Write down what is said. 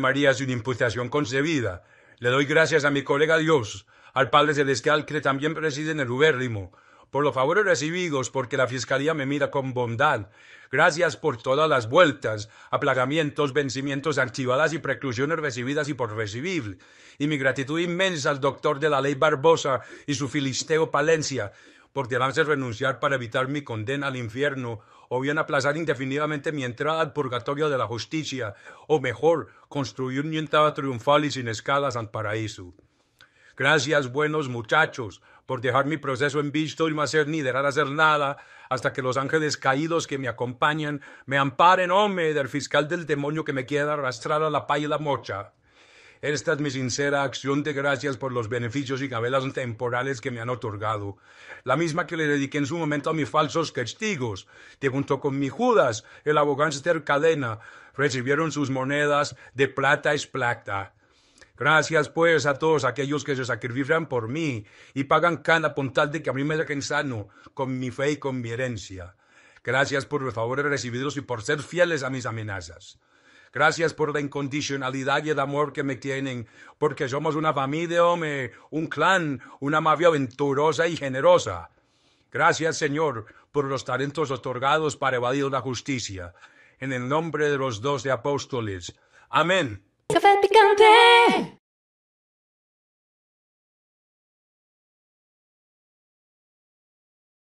María es una imputación concebida. Le doy gracias a mi colega Dios, al Padre Celestial que también preside en el Ubérrimo, por los favores recibidos, porque la Fiscalía me mira con bondad. Gracias por todas las vueltas, aplagamientos, vencimientos archivadas y preclusiones recibidas y por recibir. Y mi gratitud inmensa al doctor de la ley Barbosa y su filisteo Palencia, porque delante renunciar para evitar mi condena al infierno, o bien aplazar indefinidamente mi entrada al purgatorio de la justicia, o mejor, construir un entrada triunfal y sin escalas al paraíso. Gracias, buenos muchachos, por dejar mi proceso en visto y no hacer ni dejar hacer nada hasta que los ángeles caídos que me acompañan me amparen, hombre, oh, del fiscal del demonio que me quiere arrastrar a la paya y la mocha. Esta es mi sincera acción de gracias por los beneficios y cabelas temporales que me han otorgado, la misma que le dediqué en su momento a mis falsos testigos, que junto con mi Judas, el abogánster Cadena, recibieron sus monedas de plata es plata. Gracias pues a todos aquellos que se sacrifican por mí y pagan cada puntal de que a mí me dejen sano con mi fe y con mi herencia. Gracias por los favores recibidos y por ser fieles a mis amenazas. Gracias por la incondicionalidad y el amor que me tienen, porque somos una familia, hombre, un clan, una mafia aventurosa y generosa. Gracias, Señor, por los talentos otorgados para evadir la justicia. En el nombre de los doce apóstoles. Amén.